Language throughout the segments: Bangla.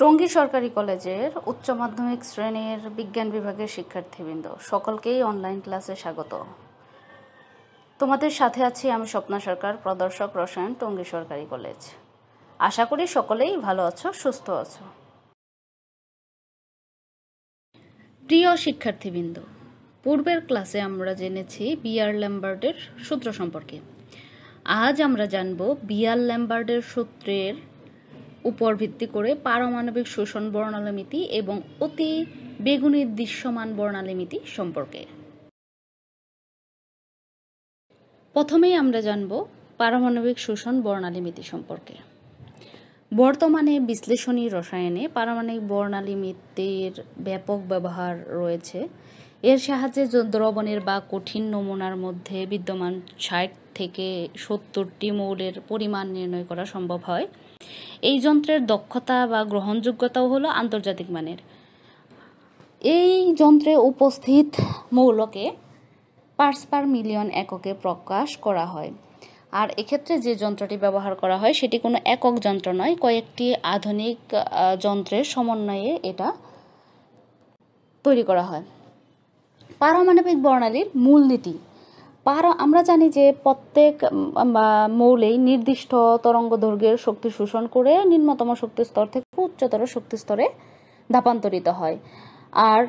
টঙ্গী সরকারি কলেজের উচ্চ মাধ্যমিক শ্রেণীর বিজ্ঞান বিভাগের শিক্ষার্থীবৃন্দ সকলকেই অনলাইন ক্লাসে স্বাগত তোমাদের সাথে আছি আমি স্বপ্না সরকার প্রদর্শক রসায়ন টঙ্গী সরকারি কলেজ আশা করি সকলেই ভালো আছো সুস্থ আছো প্রিয় শিক্ষার্থীবৃন্দ পূর্বের ক্লাসে আমরা জেনেছি বিআর ল্যাম্বার্ডের সূত্র সম্পর্কে আজ আমরা জানব বিআর ল্যাম্বার্ডের সূত্রের উপর ভিত্তি করে পারমাণবিক শোষণ বর্ণালীমিতি এবং অতি বেগুনি দৃশ্যমান বর্ণালীমিতি সম্পর্কে প্রথমেই আমরা জানব পারমাণবিক শোষণ বর্ণালীমিতি সম্পর্কে বর্তমানে বিশ্লেষণী রসায়নে পারমাণবিক বর্ণালীমিতির ব্যাপক ব্যবহার রয়েছে এর সাহায্যে দ্রবণের বা কঠিন নমুনার মধ্যে বিদ্যমান ষাট থেকে সত্তরটি মৌলের পরিমাণ নির্ণয় করা সম্ভব হয় এই যন্ত্রের দক্ষতা বা গ্রহণযোগ্যতাও হলো আন্তর্জাতিক মানের এই যন্ত্রে উপস্থিত মৌলকে পার্স পার মিলিয়ন এককে প্রকাশ করা হয় আর এক্ষেত্রে যে যন্ত্রটি ব্যবহার করা হয় সেটি কোনো একক যন্ত্র নয় কয়েকটি আধুনিক যন্ত্রের সমন্বয়ে এটা তৈরি করা হয় পারমাণবিক বর্ণালীর মূলনীতি পাহাড় আমরা জানি যে প্রত্যেক মৌলেই নির্দিষ্ট তরঙ্গ দৈর্ঘ্যের শক্তি শোষণ করে নিম্নতম শক্তি স্তর থেকে উচ্চতর শক্তি স্তরে ধাপান্তরিত হয় আর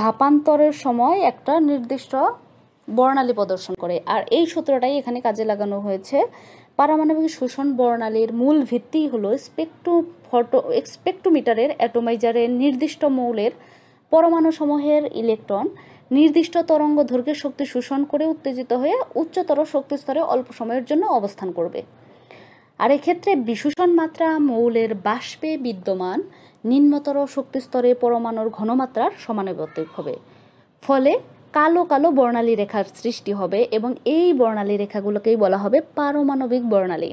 ধাপান্তরের সময় একটা নির্দিষ্ট বর্ণালী প্রদর্শন করে আর এই সূত্রটাই এখানে কাজে লাগানো হয়েছে পারমাণবিক শোষণ বর্ণালীর মূল ভিত্তি হল স্পেকট্রো ফটো স্পেকট্রোমিটারের অ্যাটোমাইজারের নির্দিষ্ট মৌলের পরমাণু সমূহের ইলেকট্রন নির্দিষ্ট তরঙ্গ দৈর্ঘ্যের শক্তি শোষণ করে উত্তেজিত হয়ে উচ্চতর শক্তি স্তরে অল্প সময়ের জন্য অবস্থান করবে আর এক্ষেত্রে বিশোষণ মাত্রা মৌলের বাষ্পে বিদ্যমান নিম্নতর শক্তি স্তরে পরমাণুর ঘনমাত্রার সমানুবর্তিক হবে ফলে কালো কালো বর্ণালী রেখার সৃষ্টি হবে এবং এই বর্ণালী রেখাগুলোকেই বলা হবে পারমাণবিক বর্ণালী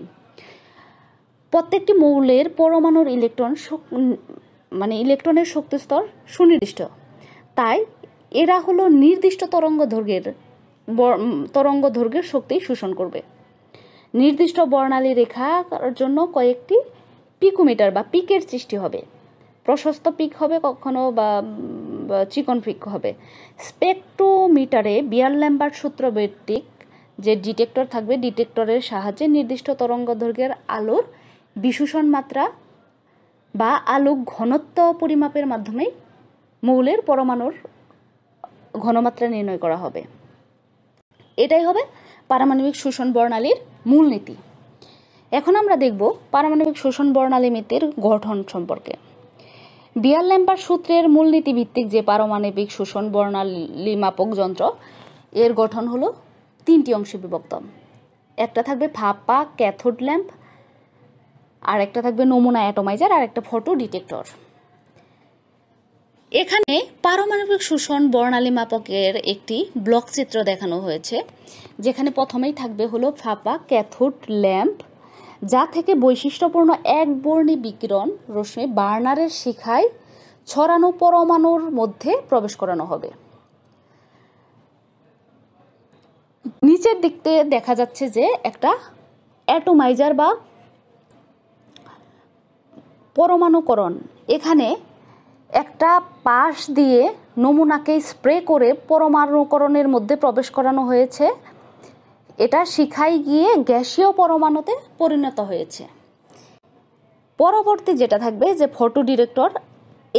প্রত্যেকটি মৌলের পরমাণুর ইলেকট্রন মানে ইলেকট্রনের শক্তিস্তর সুনির্দিষ্ট তাই এরা হলো নির্দিষ্ট তরঙ্গ দৈর্ঘ্যের তরঙ্গ দৈর্ঘ্যের শক্তি শোষণ করবে নির্দিষ্ট বর্ণালী রেখার জন্য কয়েকটি পিকোমিটার বা পিকের সৃষ্টি হবে প্রশস্ত পিক হবে কখনো বা চিকন পিক হবে স্পেকট্রোমিটারে বিয়ার ল্যাম্বার সূত্র ভিত্তিক যে ডিটেক্টর থাকবে ডিটেক্টরের সাহায্যে নির্দিষ্ট তরঙ্গ দৈর্ঘ্যের আলোর বিশোষণ মাত্রা বা আলোক ঘনত্ব পরিমাপের মাধ্যমে মৌলের পরমাণুর ঘনমাত্রা নির্ণয় করা হবে এটাই হবে পারমাণবিক শোষণ বর্ণালীর মূলনীতি এখন আমরা দেখব পারমাণবিক শোষণ বর্ণালী মিতির গঠন সম্পর্কে বিয়ার ল্যাম্পার সূত্রের মূলনীতি ভিত্তিক যে পারমাণবিক শোষণ বর্ণালী মাপক যন্ত্র এর গঠন হলো তিনটি অংশে বিভক্ত একটা থাকবে ফাপা ক্যাথোড ল্যাম্প আর একটা থাকবে নমুনা অ্যাটোমাইজার আর একটা ফটো ডিটেক্টর এখানে পারমাণবিক শোষণ বর্ণালী মাপকের একটি ব্লক চিত্র দেখানো হয়েছে যেখানে প্রথমেই থাকবে হলো ফাঁপা ক্যাথোড ল্যাম্প যা থেকে বৈশিষ্ট্যপূর্ণ একবর্ণী বিকিরণ রশ্মি বার্নারের শিখায় ছড়ানো পরমাণুর মধ্যে প্রবেশ করানো হবে নিচের দিকতে দেখা যাচ্ছে যে একটা অ্যাটোমাইজার বা পরমাণুকরণ এখানে একটা পাশ দিয়ে নমুনাকে স্প্রে করে পরমাণুকরণের মধ্যে প্রবেশ করানো হয়েছে এটা শিখাই গিয়ে গ্যাসীয় পরমাণুতে পরিণত হয়েছে পরবর্তী যেটা থাকবে যে ফটো ডিরেক্টর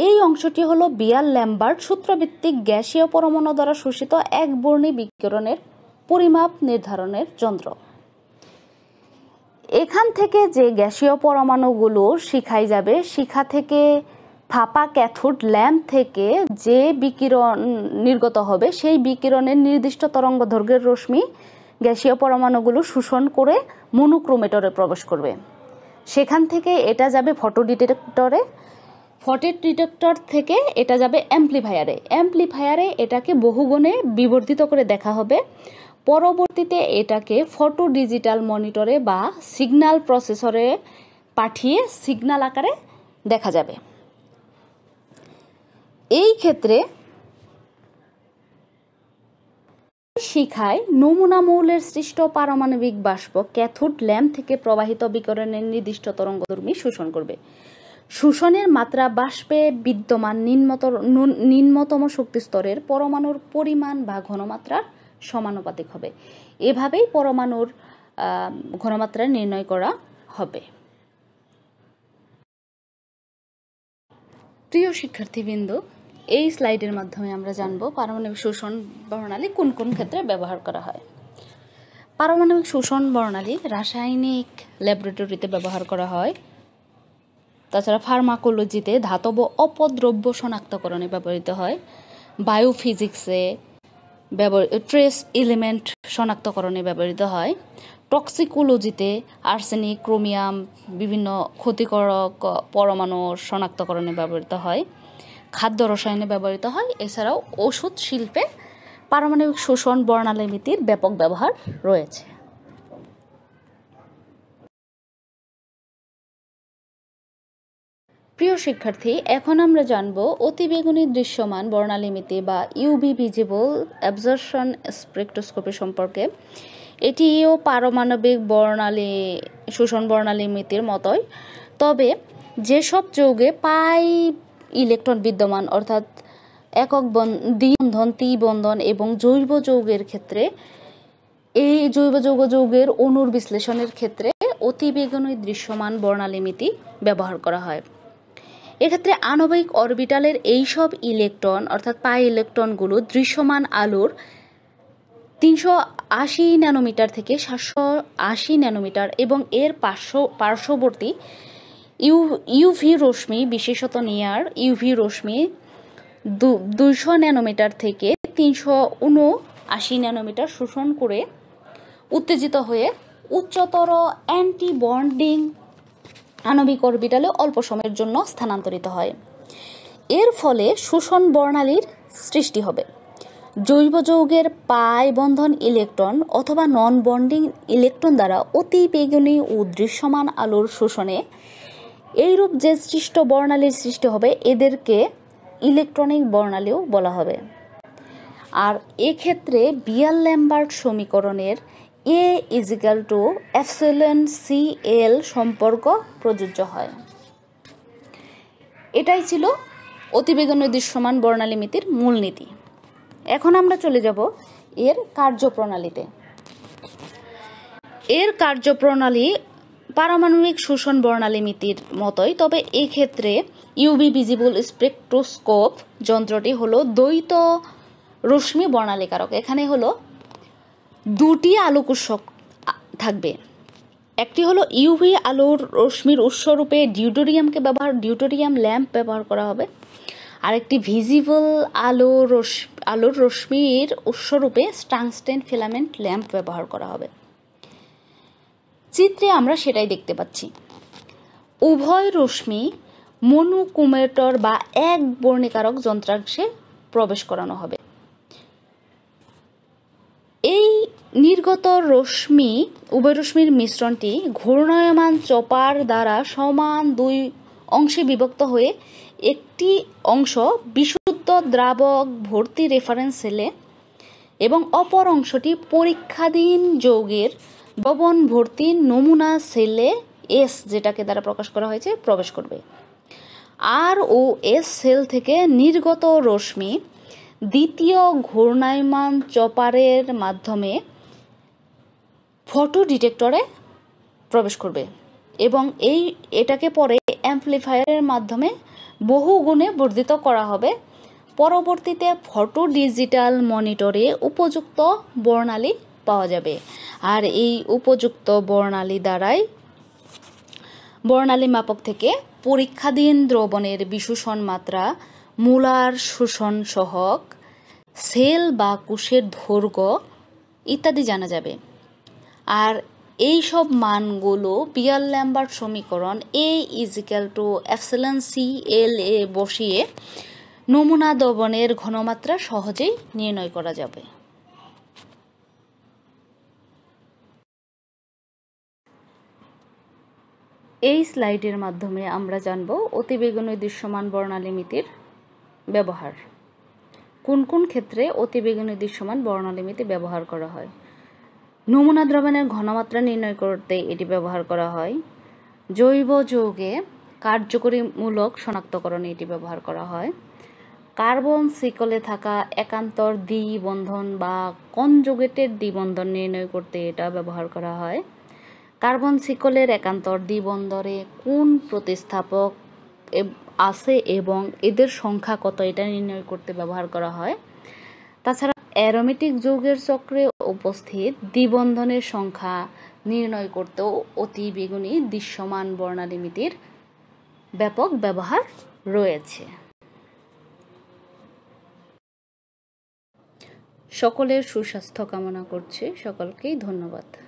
এই অংশটি হলো বিয়াল ল্যাম্বার্ট সূত্রভিত্তিক গ্যাসীয় পরমাণু দ্বারা শোষিত একবর্ণী বিকিরণের পরিমাপ নির্ধারণের যন্ত্র এখান থেকে যে গ্যাসীয় পরমাণুগুলো শিখাই যাবে শিখা থেকে ফাপা ক্যাথুড ল্যাম্প থেকে যে বিকিরণ নির্গত হবে সেই বিকিরণের নির্দিষ্ট তরঙ্গ দৈর্ঘ্যের রশ্মি গ্যাসীয় পরমাণুগুলো শোষণ করে মনোক্রোমেটরে প্রবেশ করবে সেখান থেকে এটা যাবে ফটো ডিটেক্টরে ফটো ডিটেক্টর থেকে এটা যাবে অ্যাম্প্লিফায়ারে অ্যাম্প্লিফায়ারে এটাকে বহুগুণে বিবর্ধিত করে দেখা হবে পরবর্তীতে এটাকে ফটো ডিজিটাল মনিটরে বা সিগন্যাল প্রসেসরে পাঠিয়ে সিগনাল আকারে দেখা যাবে এই ক্ষেত্রে শিখায় নমুনা মৌলের সৃষ্ট পারমাণবিক বাষ্প ক্যাথোড ল্যাম্প থেকে প্রবাহিত বিকরণের নির্দিষ্ট তরঙ্গধর্মী শোষণ করবে শোষণের মাত্রা বাষ্পে বিদ্যমান নিম্নতর নিম্নতম শক্তি স্তরের পরমাণুর পরিমাণ বা ঘনমাত্রার সমানুপাতিক হবে এভাবেই পরমাণুর ঘনমাত্রা নির্ণয় করা হবে প্রিয় শিক্ষার্থীবৃন্দ এই স্লাইডের মাধ্যমে আমরা জানব পারমাণবিক শোষণ বর্ণালী কোন কোন ক্ষেত্রে ব্যবহার করা হয় পারমাণবিক শোষণ বর্ণালী রাসায়নিক ল্যাবরেটরিতে ব্যবহার করা হয় তাছাড়া ফার্মাকোলজিতে ধাতব অপদ্রব্য শনাক্তকরণে ব্যবহৃত হয় বায়োফিজিক্সে ব্যবহৃত ট্রেস এলিমেন্ট শনাক্তকরণে ব্যবহৃত হয় টক্সিকোলজিতে আর্সেনিক ক্রোমিয়াম বিভিন্ন ক্ষতিকারক পরমাণু শনাক্তকরণে ব্যবহৃত হয় খাদ্য রসায়নে ব্যবহৃত হয় এছাড়াও ওষুধ শিল্পে পারমাণবিক শোষণ বর্ণালীমিতির ব্যাপক ব্যবহার রয়েছে প্রিয় শিক্ষার্থী এখন আমরা জানব অতিবেগুনি দৃশ্যমান বর্ণালীমিতি বা ইউবি ভিজিবল অ্যাবজর্শন স্পেকট্রোস্কোপি সম্পর্কে এটিও পারমাণবিক বর্ণালী শোষণ বর্ণালীমিতির মতোই তবে যেসব যৌগে পাই ইলেকট্রন বিদ্যমান অর্থাৎ একক বন্ধন তি বন্ধন এবং জৈব যৌগের ক্ষেত্রে এই জৈব যৌগ যৌগের অণুর বিশ্লেষণের ক্ষেত্রে অতিবেগুনি দৃশ্যমান বর্ণালিমিতি ব্যবহার করা হয় এক্ষেত্রে আণবিক অরবিটালের এইসব ইলেকট্রন অর্থাৎ পাই ইলেকট্রনগুলো দৃশ্যমান আলোর তিনশো আশি ন্যানোমিটার থেকে সাতশো আশি ন্যানোমিটার এবং এর পার্শ্ব পার্শ্ববর্তী ইউ ইউভি রশ্মি বিশেষত নিয়ার ইউভি রশ্মি দুইশো ন্যানোমিটার থেকে তিনশো উনআশি ন্যানোমিটার শোষণ করে উত্তেজিত হয়ে উচ্চতর অ্যান্টি বন্ডিং আণবিক অরবিটালে অল্প সময়ের জন্য স্থানান্তরিত হয় এর ফলে শোষণ বর্ণালীর সৃষ্টি হবে জৈব যৌগের পাই বন্ধন ইলেকট্রন অথবা নন বন্ডিং ইলেকট্রন দ্বারা অতি বেগুনি ও দৃশ্যমান আলোর শোষণে এইরূপ যে সৃষ্ট বর্ণালীর সৃষ্টি হবে এদেরকে ইলেকট্রনিক বর্ণালীও বলা হবে আর এক্ষেত্রে বিয়াল ল্যাম্বার্ট সমীকরণের A equal to epsilon C L সম্পর্ক প্রযোজ্য হয় এটাই ছিল অতিবেগুনি দৃশ্যমান বর্ণালী মিতির মূলনীতি এখন আমরা চলে যাব এর কার্যপ্রণালীতে এর কার্যপ্রণালী পারমাণবিক শোষণ বর্ণালী মিতির মতোই তবে এক্ষেত্রে ইউবি ভিজিবল স্পেকট্রোস্কোপ যন্ত্রটি হলো দ্বৈত রশ্মি বর্ণালিকারক এখানে হলো দুটি আলোকোষক থাকবে একটি হলো ইউভি আলোর রশ্মির উৎসরূপে ডিউটোরিয়ামকে ব্যবহার ডিউটোরিয়াম ল্যাম্প ব্যবহার করা হবে আরেকটি ভিজিবল আলো রশ্মি আলোর রশ্মির উৎসরূপে স্টাংস্টেন ফিলামেন্ট ল্যাম্প ব্যবহার করা হবে চিত্রে আমরা সেটাই দেখতে পাচ্ছি উভয় রশ্মি মনুকুমেটর বা এক বর্ণিকারক যন্ত্রাংশে প্রবেশ করানো হবে এই নির্গত রশ্মি উভয় রশ্মির মিশ্রণটি ঘূর্ণায়মান চপার দ্বারা সমান দুই অংশে বিভক্ত হয়ে একটি অংশ বিশুদ্ধ দ্রাবক ভর্তি রেফারেন্স সেলে এবং অপর অংশটি পরীক্ষাধীন যৌগের ভবন ভর্তি নমুনা সেলে এস যেটাকে দ্বারা প্রকাশ করা হয়েছে প্রবেশ করবে আর ও এস সেল থেকে নির্গত রশ্মি দ্বিতীয় ঘূর্ণায়মান চপারের মাধ্যমে ফটো ডিটেক্টরে প্রবেশ করবে এবং এই এটাকে পরে অ্যাম্পলিফায়ারের মাধ্যমে বহু গুণে বর্ধিত করা হবে পরবর্তীতে ফটো ডিজিটাল মনিটরে উপযুক্ত বর্ণালী পাওয়া যাবে আর এই উপযুক্ত বর্ণালী দ্বারাই বর্ণালী মাপক থেকে পরীক্ষাধীন দ্রবণের বিশোষণ মাত্রা মূলার শোষণ সহক সেল বা কোষের দৈর্ঘ্য ইত্যাদি জানা যাবে আর এই সব মানগুলো বিয়াল ল্যাম্বার সমীকরণ A equal to epsilon C L এ বসিয়ে নমুনা দ্রবণের ঘনমাত্রা সহজেই নির্ণয় করা যাবে এই স্লাইডের মাধ্যমে আমরা জানব অতিবেগুনি দৃশ্যমান বর্ণালিমিতির ব্যবহার কোন কোন ক্ষেত্রে অতিবেগুনি দৃশ্যমান বর্ণালিমিতি ব্যবহার করা হয় নমুনা দ্রবণের ঘনমাত্রা নির্ণয় করতে এটি ব্যবহার করা হয় জৈব যৌগে কার্যকরীমূলক শনাক্তকরণে এটি ব্যবহার করা হয় কার্বন সিকলে থাকা একান্তর দ্বিবন্ধন বা কনজুগেটেড দ্বিবন্ধন নির্ণয় করতে এটা ব্যবহার করা হয় কার্বন সিকলের একান্তর দ্বিবন্দরে কোন প্রতিস্থাপক আছে এবং এদের সংখ্যা কত এটা নির্ণয় করতে ব্যবহার করা হয় তাছাড়া অ্যারোমেটিক যুগের চক্রে উপস্থিত দ্বিবন্ধনের সংখ্যা নির্ণয় করতেও অতি বেগুনি দৃশ্যমান বর্ণালিমিতির ব্যাপক ব্যবহার রয়েছে সকলের সুস্বাস্থ্য কামনা করছি সকলকেই ধন্যবাদ